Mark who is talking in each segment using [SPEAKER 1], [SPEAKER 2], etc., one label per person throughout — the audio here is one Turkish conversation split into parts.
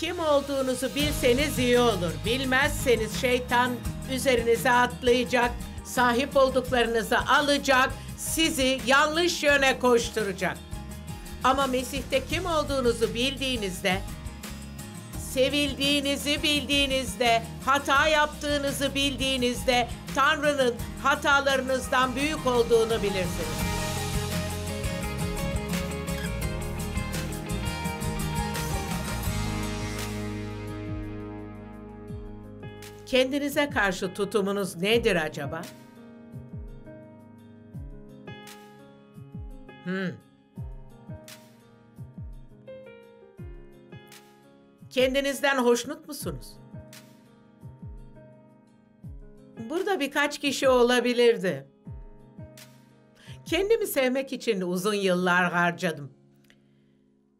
[SPEAKER 1] kim olduğunuzu bilseniz iyi olur. Bilmezseniz şeytan üzerinize atlayacak, sahip olduklarınızı alacak, sizi yanlış yöne koşturacak. Ama Mesih'te kim olduğunuzu bildiğinizde, sevildiğinizi bildiğinizde, hata yaptığınızı bildiğinizde Tanrı'nın hatalarınızdan büyük olduğunu bilirsiniz. Kendinize karşı tutumunuz nedir acaba? Hmm. Kendinizden hoşnut musunuz? Burada birkaç kişi olabilirdi. Kendimi sevmek için uzun yıllar harcadım.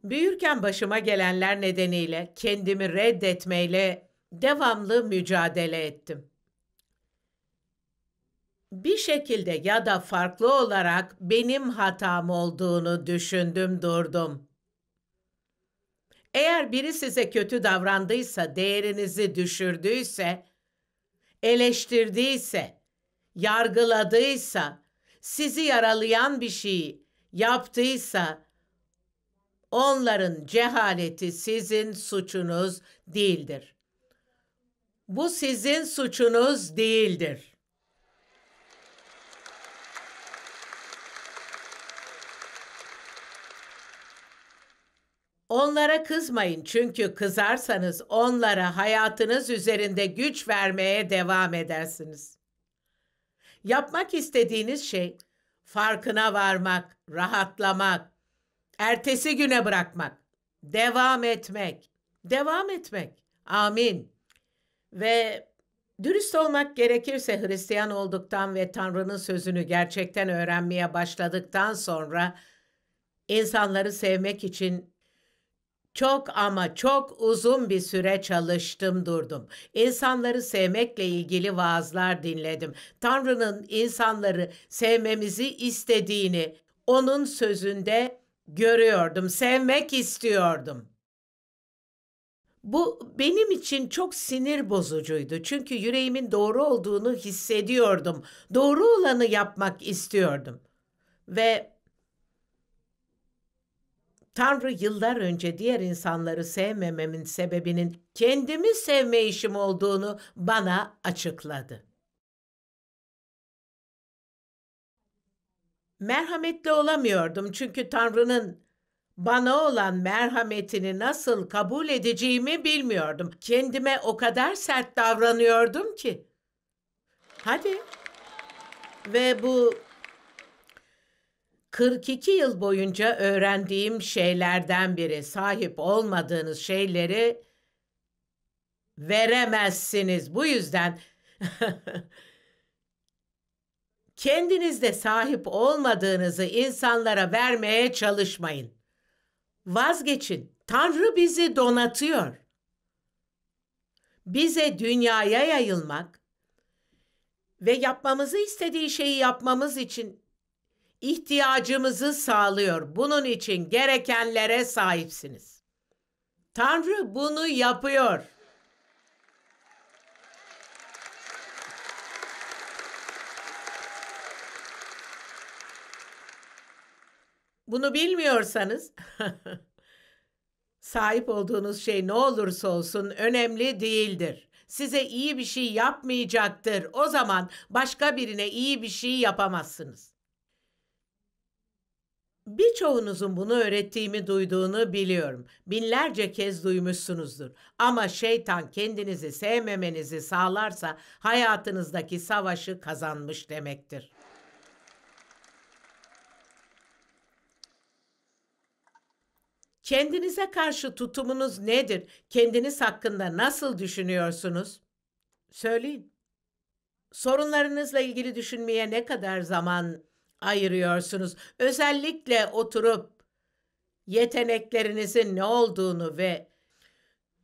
[SPEAKER 1] Büyürken başıma gelenler nedeniyle kendimi reddetmeyle devamlı mücadele ettim. Bir şekilde ya da farklı olarak benim hatam olduğunu düşündüm durdum. Eğer biri size kötü davrandıysa, değerinizi düşürdüyse, eleştirdiyse, yargıladıysa, sizi yaralayan bir şeyi yaptıysa, onların cehaleti sizin suçunuz değildir. Bu sizin suçunuz değildir. Onlara kızmayın çünkü kızarsanız onlara hayatınız üzerinde güç vermeye devam edersiniz. Yapmak istediğiniz şey farkına varmak, rahatlamak, ertesi güne bırakmak, devam etmek, devam etmek. Amin. Ve dürüst olmak gerekirse Hristiyan olduktan ve Tanrı'nın sözünü gerçekten öğrenmeye başladıktan sonra insanları sevmek için çok ama çok uzun bir süre çalıştım durdum. İnsanları sevmekle ilgili vaazlar dinledim. Tanrı'nın insanları sevmemizi istediğini onun sözünde görüyordum. Sevmek istiyordum. Bu benim için çok sinir bozucuydu. Çünkü yüreğimin doğru olduğunu hissediyordum. Doğru olanı yapmak istiyordum. Ve Tanrı yıllar önce diğer insanları sevmememin sebebinin kendimi sevme işim olduğunu bana açıkladı. Merhametli olamıyordum çünkü Tanrı'nın bana olan merhametini nasıl kabul edeceğimi bilmiyordum. Kendime o kadar sert davranıyordum ki. Hadi. Ve bu 42 yıl boyunca öğrendiğim şeylerden biri sahip olmadığınız şeyleri veremezsiniz. Bu yüzden kendinizde sahip olmadığınızı insanlara vermeye çalışmayın vazgeçin. Tanrı bizi donatıyor. Bize dünyaya yayılmak ve yapmamızı istediği şeyi yapmamız için ihtiyacımızı sağlıyor. Bunun için gerekenlere sahipsiniz. Tanrı bunu yapıyor. Bunu bilmiyorsanız sahip olduğunuz şey ne olursa olsun önemli değildir. Size iyi bir şey yapmayacaktır. O zaman başka birine iyi bir şey yapamazsınız. Birçoğunuzun bunu öğrettiğimi duyduğunu biliyorum. Binlerce kez duymuşsunuzdur. Ama şeytan kendinizi sevmemenizi sağlarsa hayatınızdaki savaşı kazanmış demektir. Kendinize karşı tutumunuz nedir? Kendiniz hakkında nasıl düşünüyorsunuz? Söyleyin. Sorunlarınızla ilgili düşünmeye ne kadar zaman ayırıyorsunuz? Özellikle oturup yeteneklerinizin ne olduğunu ve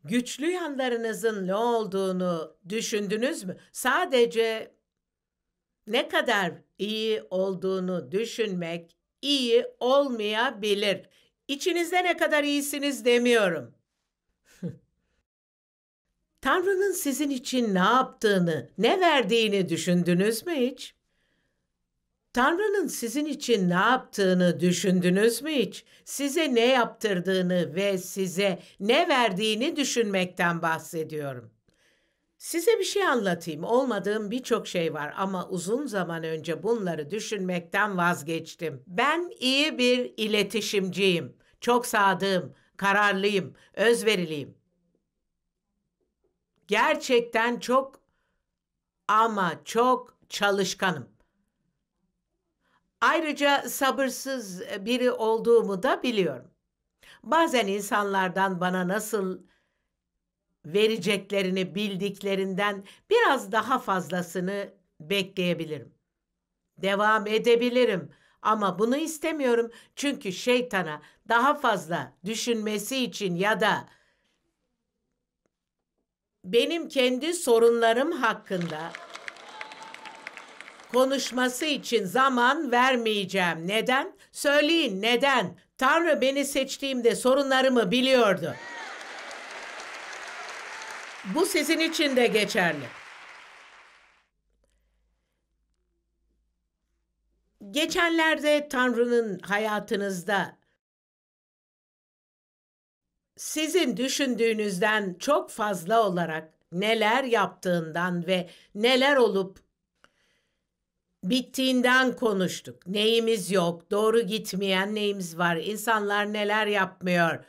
[SPEAKER 1] güçlü yanlarınızın ne olduğunu düşündünüz mü? Sadece ne kadar iyi olduğunu düşünmek iyi olmayabilir. İçinizde ne kadar iyisiniz demiyorum. Tanrı'nın sizin için ne yaptığını, ne verdiğini düşündünüz mü hiç? Tanrı'nın sizin için ne yaptığını düşündünüz mü hiç? Size ne yaptırdığını ve size ne verdiğini düşünmekten bahsediyorum. Size bir şey anlatayım. Olmadığım birçok şey var ama uzun zaman önce bunları düşünmekten vazgeçtim. Ben iyi bir iletişimciyim. Çok sadığım, kararlıyım, özveriliyim. Gerçekten çok ama çok çalışkanım. Ayrıca sabırsız biri olduğumu da biliyorum. Bazen insanlardan bana nasıl vereceklerini bildiklerinden biraz daha fazlasını bekleyebilirim. Devam edebilirim ama bunu istemiyorum çünkü şeytana daha fazla düşünmesi için ya da benim kendi sorunlarım hakkında konuşması için zaman vermeyeceğim. Neden? Söyleyin neden? Tanrı beni seçtiğimde sorunlarımı biliyordu. Bu sizin için de geçerli. Geçenlerde Tanrı'nın hayatınızda sizin düşündüğünüzden çok fazla olarak neler yaptığından ve neler olup bittiğinden konuştuk. Neyimiz yok, doğru gitmeyen neyimiz var, insanlar neler yapmıyor,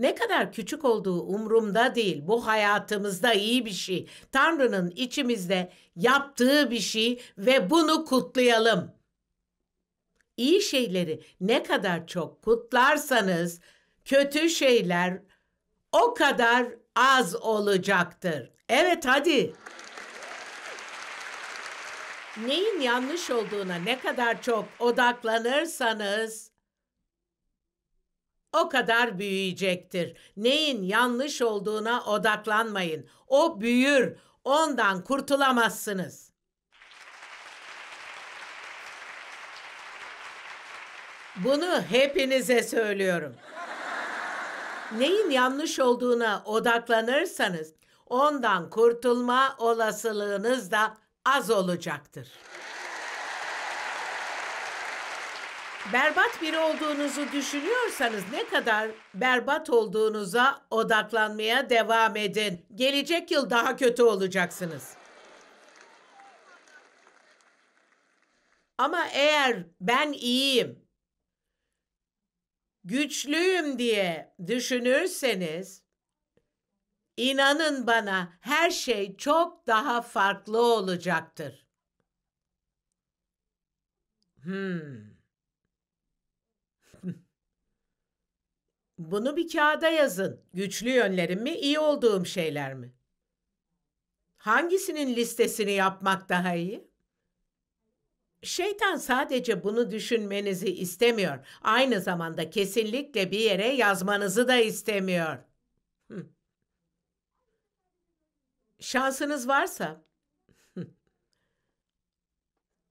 [SPEAKER 1] ne kadar küçük olduğu umrumda değil. Bu hayatımızda iyi bir şey. Tanrı'nın içimizde yaptığı bir şey ve bunu kutlayalım. İyi şeyleri ne kadar çok kutlarsanız kötü şeyler o kadar az olacaktır. Evet hadi. Neyin yanlış olduğuna ne kadar çok odaklanırsanız o kadar büyüyecektir. Neyin yanlış olduğuna odaklanmayın. O büyür. Ondan kurtulamazsınız. Bunu hepinize söylüyorum. Neyin yanlış olduğuna odaklanırsanız ondan kurtulma olasılığınız da az olacaktır. berbat biri olduğunuzu düşünüyorsanız ne kadar berbat olduğunuza odaklanmaya devam edin. Gelecek yıl daha kötü olacaksınız. Ama eğer ben iyiyim, güçlüyüm diye düşünürseniz inanın bana her şey çok daha farklı olacaktır. Hmm. Bunu bir kağıda yazın. Güçlü yönlerim mi, iyi olduğum şeyler mi? Hangisinin listesini yapmak daha iyi? Şeytan sadece bunu düşünmenizi istemiyor. Aynı zamanda kesinlikle bir yere yazmanızı da istemiyor. Şansınız varsa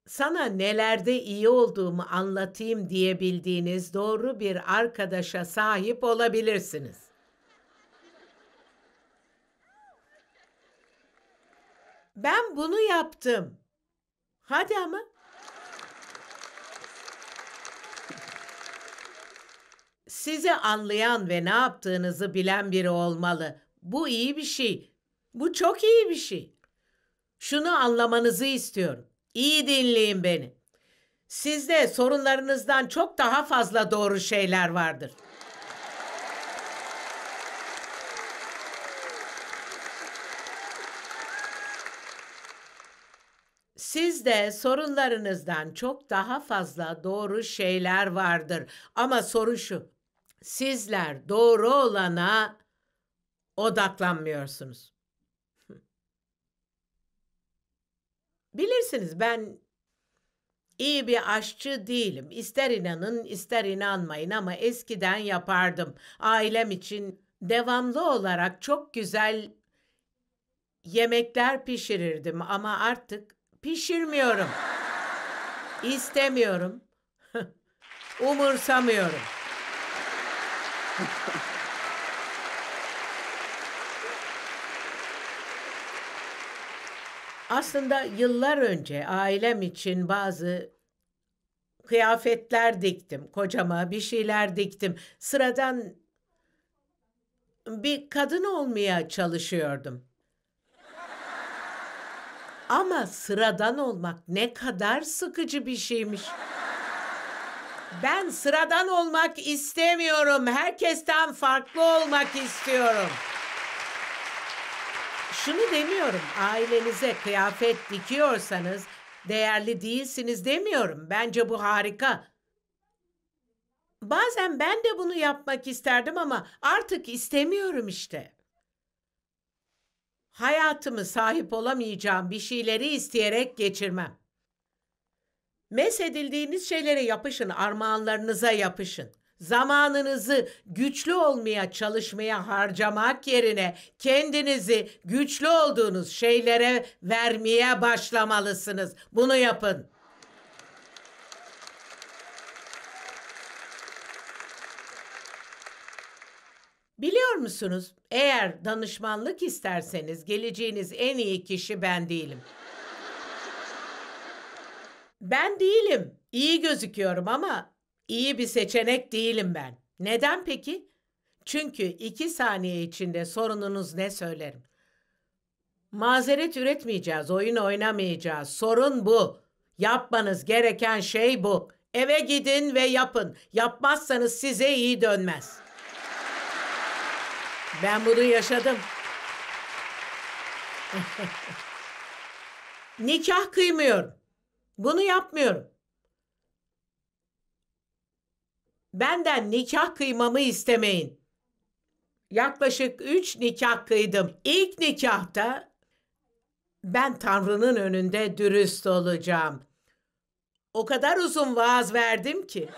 [SPEAKER 1] sana nelerde iyi olduğumu anlatayım diyebildiğiniz doğru bir arkadaşa sahip olabilirsiniz. Ben bunu yaptım. Hadi ama. Sizi anlayan ve ne yaptığınızı bilen biri olmalı. Bu iyi bir şey. Bu çok iyi bir şey. Şunu anlamanızı istiyorum. İyi dinleyin beni. Sizde sorunlarınızdan çok daha fazla doğru şeyler vardır. Sizde sorunlarınızdan çok daha fazla doğru şeyler vardır. Ama soru şu. Sizler doğru olana odaklanmıyorsunuz. Bilirsiniz ben iyi bir aşçı değilim. İster inanın ister inanmayın ama eskiden yapardım. Ailem için devamlı olarak çok güzel yemekler pişirirdim ama artık pişirmiyorum. İstemiyorum. Umursamıyorum. Aslında yıllar önce ailem için bazı kıyafetler diktim. Kocama bir şeyler diktim. Sıradan bir kadın olmaya çalışıyordum. Ama sıradan olmak ne kadar sıkıcı bir şeymiş. Ben sıradan olmak istemiyorum. Herkesten farklı olmak istiyorum. Şunu demiyorum, ailenize kıyafet dikiyorsanız değerli değilsiniz demiyorum. Bence bu harika. Bazen ben de bunu yapmak isterdim ama artık istemiyorum işte. Hayatımı sahip olamayacağım bir şeyleri isteyerek geçirmem. Mesedildiğiniz şeylere yapışın, armağanlarınıza yapışın. Zamanınızı güçlü olmaya çalışmaya harcamak yerine kendinizi güçlü olduğunuz şeylere vermeye başlamalısınız. Bunu yapın. Biliyor musunuz? Eğer danışmanlık isterseniz geleceğiniz en iyi kişi ben değilim. Ben değilim. İyi gözüküyorum ama iyi bir seçenek değilim ben. Neden peki? Çünkü iki saniye içinde sorununuz ne söylerim. Mazeret üretmeyeceğiz, oyun oynamayacağız. Sorun bu. Yapmanız gereken şey bu. Eve gidin ve yapın. Yapmazsanız size iyi dönmez. Ben bunu yaşadım. Nikah kıymıyorum. Bunu yapmıyorum. benden nikah kıymamı istemeyin. Yaklaşık üç nikah kıydım. İlk nikahta ben Tanrı'nın önünde dürüst olacağım. O kadar uzun vaaz verdim ki.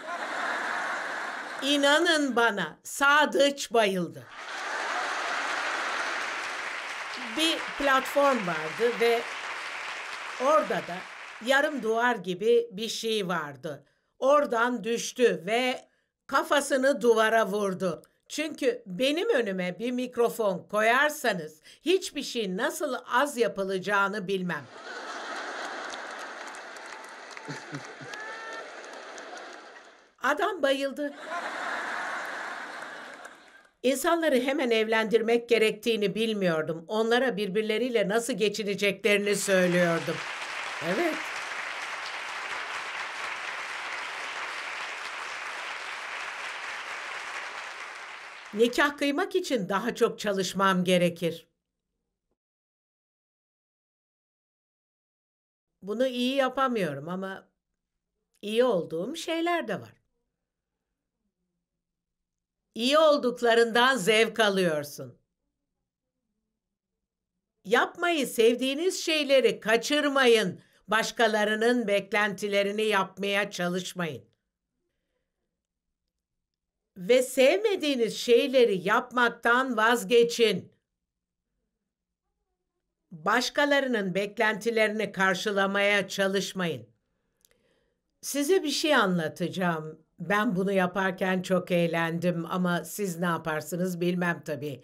[SPEAKER 1] İnanın bana Sadıç bayıldı. Bir platform vardı ve orada da yarım duvar gibi bir şey vardı. Oradan düştü ve kafasını duvara vurdu. Çünkü benim önüme bir mikrofon koyarsanız hiçbir şey nasıl az yapılacağını bilmem. Adam bayıldı. İnsanları hemen evlendirmek gerektiğini bilmiyordum. Onlara birbirleriyle nasıl geçineceklerini söylüyordum. Evet. Nikah kıymak için daha çok çalışmam gerekir. Bunu iyi yapamıyorum ama iyi olduğum şeyler de var. İyi olduklarından zevk alıyorsun. Yapmayı sevdiğiniz şeyleri kaçırmayın. Başkalarının beklentilerini yapmaya çalışmayın ve sevmediğiniz şeyleri yapmaktan vazgeçin. Başkalarının beklentilerini karşılamaya çalışmayın. Size bir şey anlatacağım. Ben bunu yaparken çok eğlendim ama siz ne yaparsınız bilmem tabii.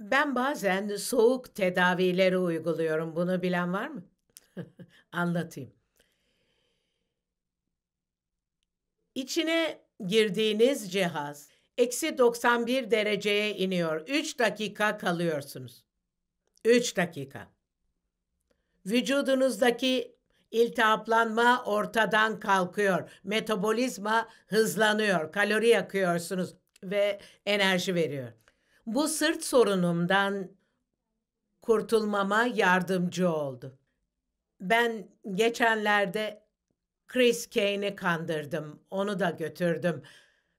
[SPEAKER 1] Ben bazen soğuk tedavileri uyguluyorum. Bunu bilen var mı? Anlatayım. İçine girdiğiniz cihaz eksi 91 dereceye iniyor. 3 dakika kalıyorsunuz. 3 dakika. Vücudunuzdaki iltihaplanma ortadan kalkıyor. Metabolizma hızlanıyor. Kalori yakıyorsunuz ve enerji veriyor. Bu sırt sorunumdan kurtulmama yardımcı oldu. Ben geçenlerde Chris Kane'i kandırdım. Onu da götürdüm.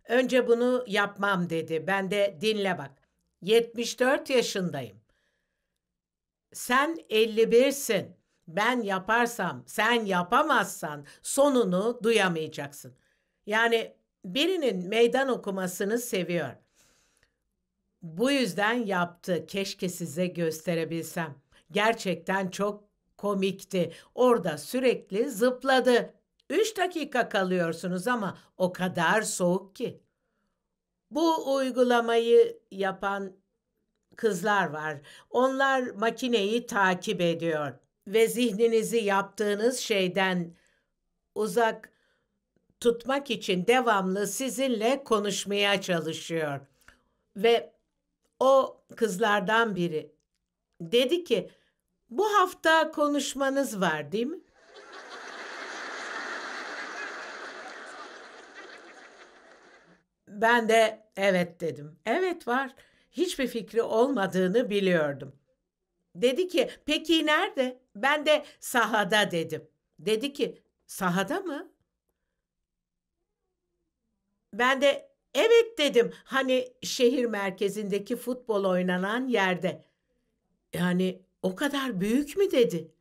[SPEAKER 1] Önce bunu yapmam dedi. Ben de dinle bak. 74 yaşındayım. Sen 51'sin. Ben yaparsam, sen yapamazsan sonunu duyamayacaksın. Yani birinin meydan okumasını seviyor. Bu yüzden yaptı. Keşke size gösterebilsem. Gerçekten çok komikti. Orada sürekli zıpladı. Üç dakika kalıyorsunuz ama o kadar soğuk ki. Bu uygulamayı yapan kızlar var. Onlar makineyi takip ediyor ve zihninizi yaptığınız şeyden uzak tutmak için devamlı sizinle konuşmaya çalışıyor. Ve o kızlardan biri dedi ki bu hafta konuşmanız var değil mi? Ben de evet dedim. Evet var. Hiçbir fikri olmadığını biliyordum. Dedi ki peki nerede? Ben de sahada dedim. Dedi ki sahada mı? Ben de evet dedim. Hani şehir merkezindeki futbol oynanan yerde. Yani o kadar büyük mü dedi?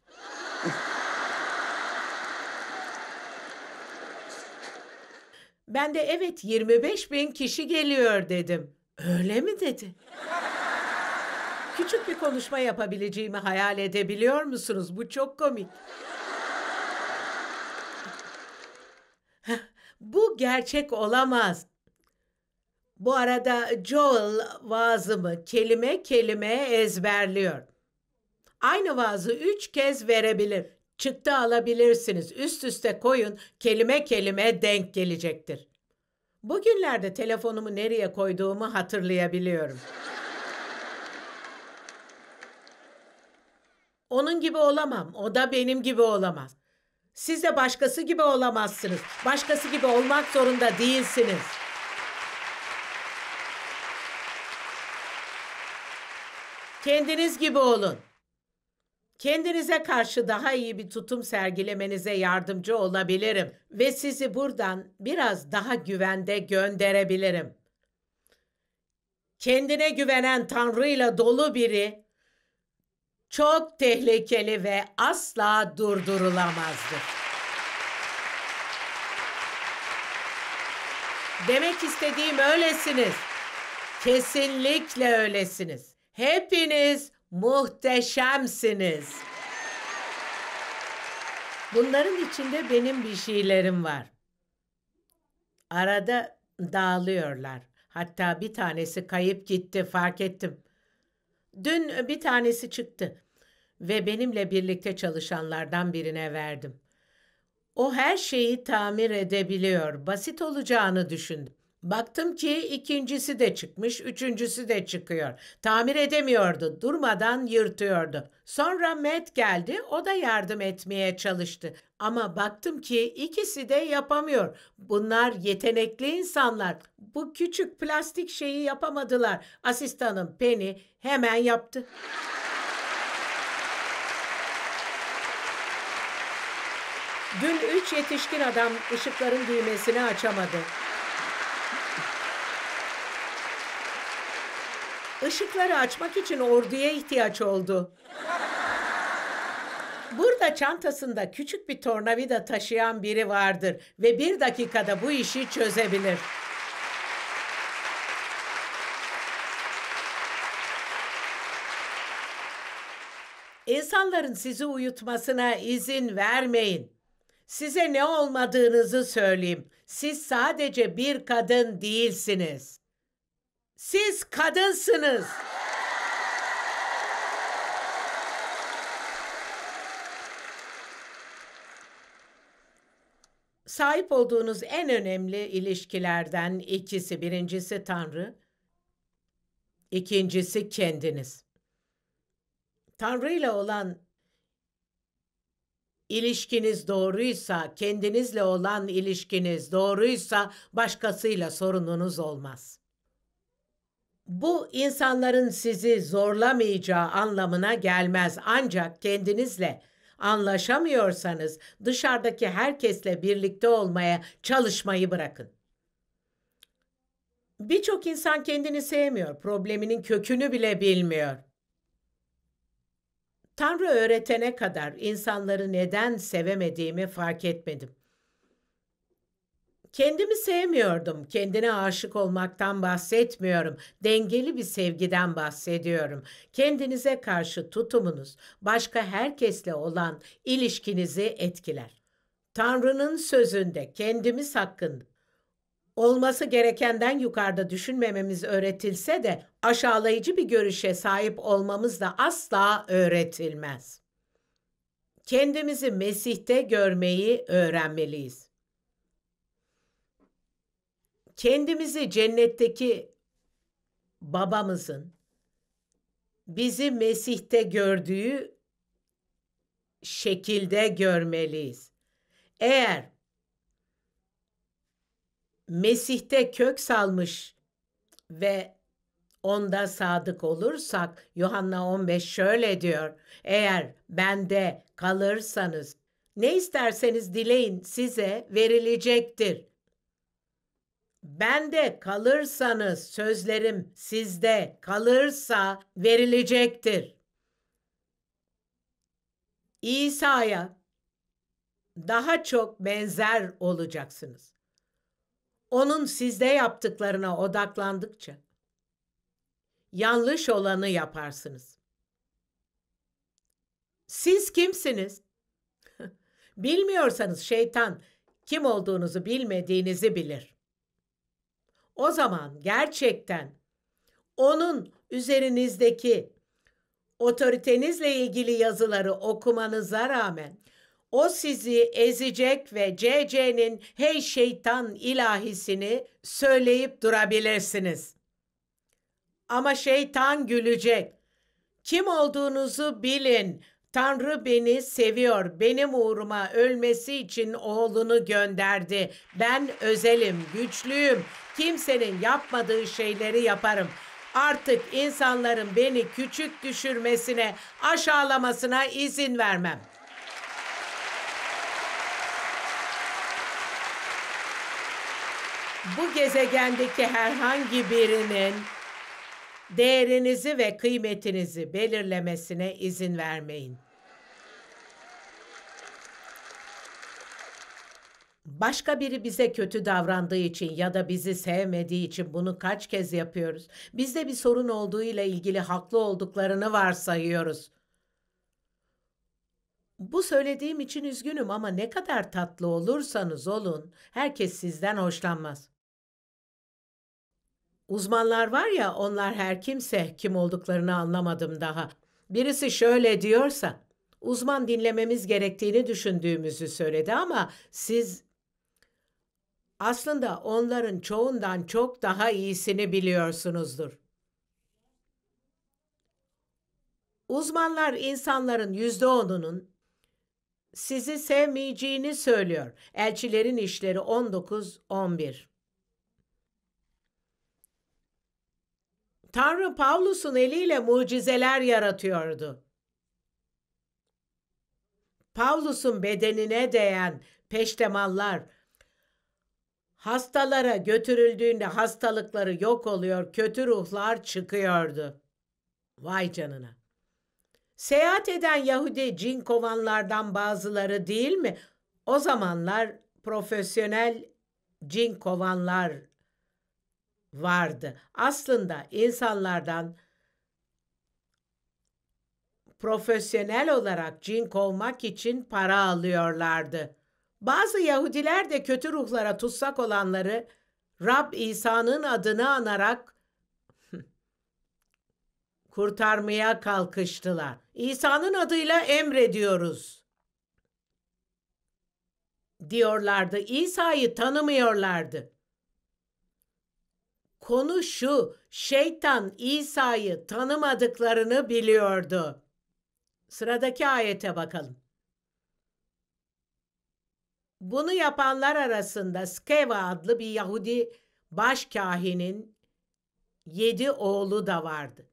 [SPEAKER 1] Ben de evet 25 bin kişi geliyor dedim. Öyle mi dedi? Küçük bir konuşma yapabileceğimi hayal edebiliyor musunuz? Bu çok komik. Bu gerçek olamaz. Bu arada Joel vaazımı kelime kelime ezberliyor. Aynı vaazı üç kez verebilir çıktı alabilirsiniz. Üst üste koyun kelime kelime denk gelecektir. Bugünlerde telefonumu nereye koyduğumu hatırlayabiliyorum. Onun gibi olamam. O da benim gibi olamaz. Siz de başkası gibi olamazsınız. Başkası gibi olmak zorunda değilsiniz. Kendiniz gibi olun. Kendinize karşı daha iyi bir tutum sergilemenize yardımcı olabilirim ve sizi buradan biraz daha güvende gönderebilirim. Kendine güvenen Tanrı'yla dolu biri çok tehlikeli ve asla durdurulamazdır. Demek istediğim öylesiniz. Kesinlikle öylesiniz. Hepiniz Muhteşemsiniz. Bunların içinde benim bir şeylerim var. Arada dağılıyorlar. Hatta bir tanesi kayıp gitti fark ettim. Dün bir tanesi çıktı ve benimle birlikte çalışanlardan birine verdim. O her şeyi tamir edebiliyor. Basit olacağını düşündüm. Baktım ki ikincisi de çıkmış, üçüncüsü de çıkıyor. Tamir edemiyordu, durmadan yırtıyordu. Sonra Matt geldi, o da yardım etmeye çalıştı. Ama baktım ki ikisi de yapamıyor. Bunlar yetenekli insanlar. Bu küçük plastik şeyi yapamadılar. Asistanım Penny hemen yaptı. Dün üç yetişkin adam ışıkların düğmesini açamadı. Işıkları açmak için orduya ihtiyaç oldu. Burada çantasında küçük bir tornavida taşıyan biri vardır ve bir dakikada bu işi çözebilir. İnsanların sizi uyutmasına izin vermeyin. Size ne olmadığınızı söyleyeyim. Siz sadece bir kadın değilsiniz. Siz kadınsınız. Sahip olduğunuz en önemli ilişkilerden ikisi, birincisi Tanrı, ikincisi kendiniz. Tanrı ile olan ilişkiniz doğruysa, kendinizle olan ilişkiniz doğruysa başkasıyla sorununuz olmaz. Bu insanların sizi zorlamayacağı anlamına gelmez. Ancak kendinizle anlaşamıyorsanız dışarıdaki herkesle birlikte olmaya çalışmayı bırakın. Birçok insan kendini sevmiyor, probleminin kökünü bile bilmiyor. Tanrı öğretene kadar insanları neden sevemediğimi fark etmedim. Kendimi sevmiyordum. Kendine aşık olmaktan bahsetmiyorum. Dengeli bir sevgiden bahsediyorum. Kendinize karşı tutumunuz başka herkesle olan ilişkinizi etkiler. Tanrı'nın sözünde kendimiz hakkında olması gerekenden yukarıda düşünmememiz öğretilse de aşağılayıcı bir görüşe sahip olmamız da asla öğretilmez. Kendimizi Mesih'te görmeyi öğrenmeliyiz kendimizi cennetteki babamızın bizi Mesih'te gördüğü şekilde görmeliyiz. Eğer Mesih'te kök salmış ve onda sadık olursak Yuhanna 15 şöyle diyor. Eğer bende kalırsanız ne isterseniz dileyin size verilecektir. Bende kalırsanız sözlerim sizde kalırsa verilecektir. İsa'ya daha çok benzer olacaksınız. Onun sizde yaptıklarına odaklandıkça yanlış olanı yaparsınız. Siz kimsiniz? Bilmiyorsanız şeytan kim olduğunuzu bilmediğinizi bilir. O zaman gerçekten onun üzerinizdeki otoritenizle ilgili yazıları okumanıza rağmen o sizi ezecek ve CC'nin hey şeytan ilahisini söyleyip durabilirsiniz. Ama şeytan gülecek. Kim olduğunuzu bilin. Tanrı beni seviyor. Benim uğruma ölmesi için oğlunu gönderdi. Ben özelim, güçlüyüm. Kimsenin yapmadığı şeyleri yaparım. Artık insanların beni küçük düşürmesine, aşağılamasına izin vermem. Bu gezegendeki herhangi birinin değerinizi ve kıymetinizi belirlemesine izin vermeyin. Başka biri bize kötü davrandığı için ya da bizi sevmediği için bunu kaç kez yapıyoruz? Bizde bir sorun olduğu ile ilgili haklı olduklarını varsayıyoruz. Bu söylediğim için üzgünüm ama ne kadar tatlı olursanız olun, herkes sizden hoşlanmaz. Uzmanlar var ya, onlar her kimse kim olduklarını anlamadım daha. Birisi şöyle diyorsa, uzman dinlememiz gerektiğini düşündüğümüzü söyledi ama siz aslında onların çoğundan çok daha iyisini biliyorsunuzdur. Uzmanlar insanların yüzde onunun sizi sevmeyeceğini söylüyor. Elçilerin işleri 19-11. Tanrı Pavlus'un eliyle mucizeler yaratıyordu. Pavlus'un bedenine değen peştemallar, Hastalara götürüldüğünde hastalıkları yok oluyor, kötü ruhlar çıkıyordu. Vay canına. Seyahat eden Yahudi cin kovanlardan bazıları değil mi? O zamanlar profesyonel cin kovanlar vardı. Aslında insanlardan profesyonel olarak cin kovmak için para alıyorlardı. Bazı Yahudiler de kötü ruhlara tutsak olanları Rab İsa'nın adını anarak kurtarmaya kalkıştılar. İsa'nın adıyla emrediyoruz diyorlardı. İsa'yı tanımıyorlardı. Konu şu, şeytan İsa'yı tanımadıklarını biliyordu. Sıradaki ayete bakalım. Bunu yapanlar arasında Skeva adlı bir Yahudi başkahinin yedi oğlu da vardı.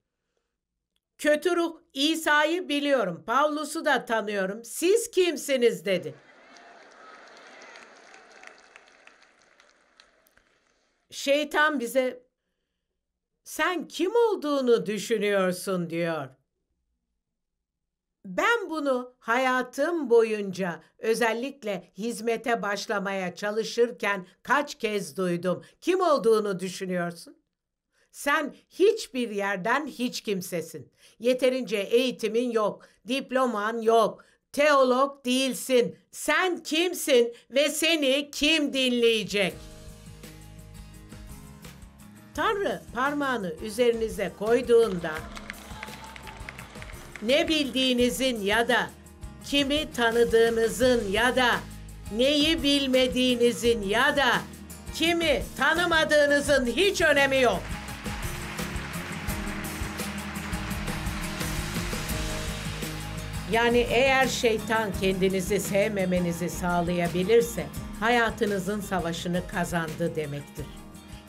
[SPEAKER 1] Kötü ruh İsa'yı biliyorum, Pavlus'u da tanıyorum. Siz kimsiniz dedi. Şeytan bize sen kim olduğunu düşünüyorsun diyor. Ben bunu hayatım boyunca özellikle hizmete başlamaya çalışırken kaç kez duydum. Kim olduğunu düşünüyorsun? Sen hiçbir yerden hiç kimsesin. Yeterince eğitimin yok, diploman yok, teolog değilsin. Sen kimsin ve seni kim dinleyecek? Tanrı parmağını üzerinize koyduğunda ne bildiğinizin ya da kimi tanıdığınızın ya da neyi bilmediğinizin ya da kimi tanımadığınızın hiç önemi yok. Yani eğer şeytan kendinizi sevmemenizi sağlayabilirse hayatınızın savaşını kazandı demektir.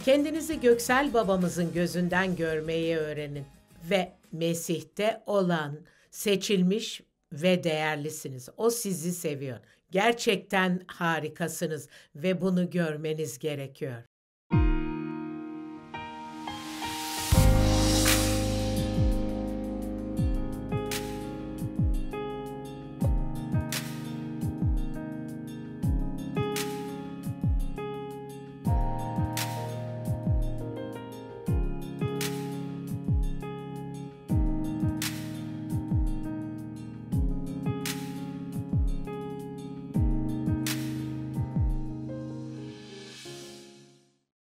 [SPEAKER 1] Kendinizi Göksel babamızın gözünden görmeyi öğrenin ve Mesih'te olan seçilmiş ve değerlisiniz. O sizi seviyor. Gerçekten harikasınız ve bunu görmeniz gerekiyor.